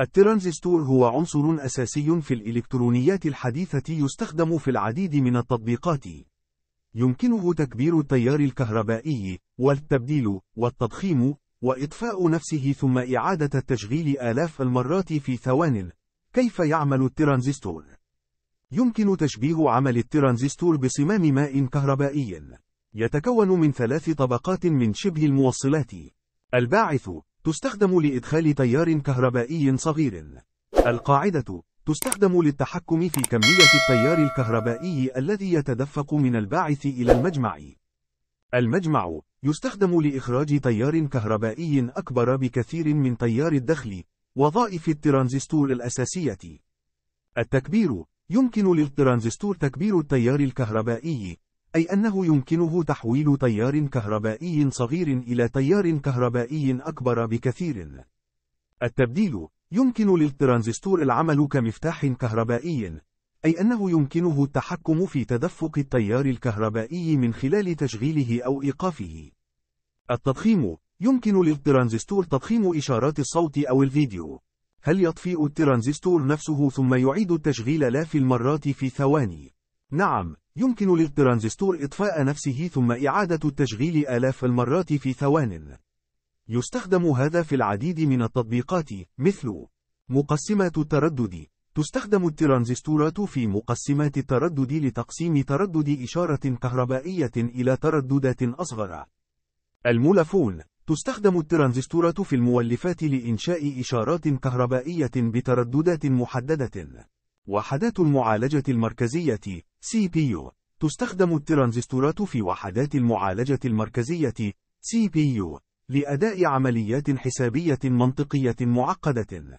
الترانزستور هو عنصر أساسي في الإلكترونيات الحديثة يستخدم في العديد من التطبيقات. يمكنه تكبير التيار الكهربائي، والتبديل، والتضخيم، وإطفاء نفسه ثم إعادة التشغيل آلاف المرات في ثوان. كيف يعمل الترانزستور؟ يمكن تشبيه عمل الترانزستور بصمام ماء كهربائي. يتكون من ثلاث طبقات من شبه الموصلات. الباعث تستخدم لإدخال تيار كهربائي صغير. القاعدة تستخدم للتحكم في كمية التيار الكهربائي الذي يتدفق من الباعث إلى المجمع. المجمع يستخدم لإخراج تيار كهربائي أكبر بكثير من تيار الدخل وظائف الترانزستور الأساسية. التكبير يمكن للترانزستور تكبير التيار الكهربائي أي أنه يمكنه تحويل تيار كهربائي صغير إلى تيار كهربائي أكبر بكثير. التبديل يمكن للترانزستور العمل كمفتاح كهربائي، أي أنه يمكنه التحكم في تدفق التيار الكهربائي من خلال تشغيله أو إيقافه. التضخيم يمكن للترانزستور تضخيم إشارات الصوت أو الفيديو. هل يطفئ الترانزستور نفسه ثم يعيد التشغيل آلاف المرات في ثواني؟ نعم، يمكن للترانزستور إطفاء نفسه ثم إعادة التشغيل آلاف المرات في ثوان. يستخدم هذا في العديد من التطبيقات، مثل مقسمات التردد. تستخدم الترانزستورات في مقسمات التردد لتقسيم تردد إشارة كهربائية إلى ترددات أصغر. الملفون تستخدم الترانزستورات في المولفات لإنشاء إشارات كهربائية بترددات محددة. وحدات المعالجة المركزية CPU تستخدم الترانزستورات في وحدات المعالجة المركزية CPU لأداء عمليات حسابية منطقية معقدة